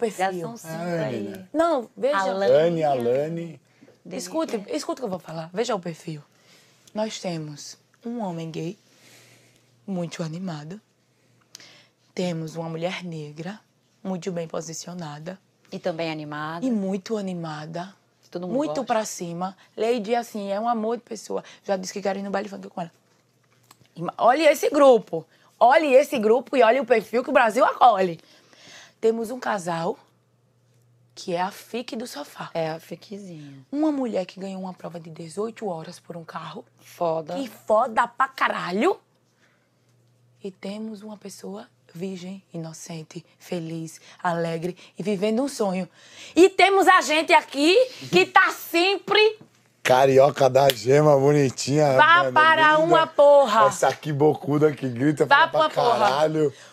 perfil. Já são cinco Né? Não, veja. Alane, Alane. Escute, escute o que eu vou falar. Veja o perfil. Nós temos um homem gay, muito animado. Temos uma mulher negra, muito bem posicionada. E também animada. E muito animada. Todo mundo muito para cima. Lady, assim, é um amor de pessoa. Já disse que quero ir no baile funk com ela. Olhe esse grupo. Olhe esse grupo e olhe o perfil que o Brasil acolhe. Temos um casal que é a fique do sofá. É a fiquezinha Uma mulher que ganhou uma prova de 18 horas por um carro. Foda. Que foda pra caralho. E temos uma pessoa virgem, inocente, feliz, alegre e vivendo um sonho. E temos a gente aqui que tá sempre. Carioca da gema, bonitinha. Vá mano, né, para linda. uma porra. Essa aqui bocuda que grita Vá pra, pra porra. caralho.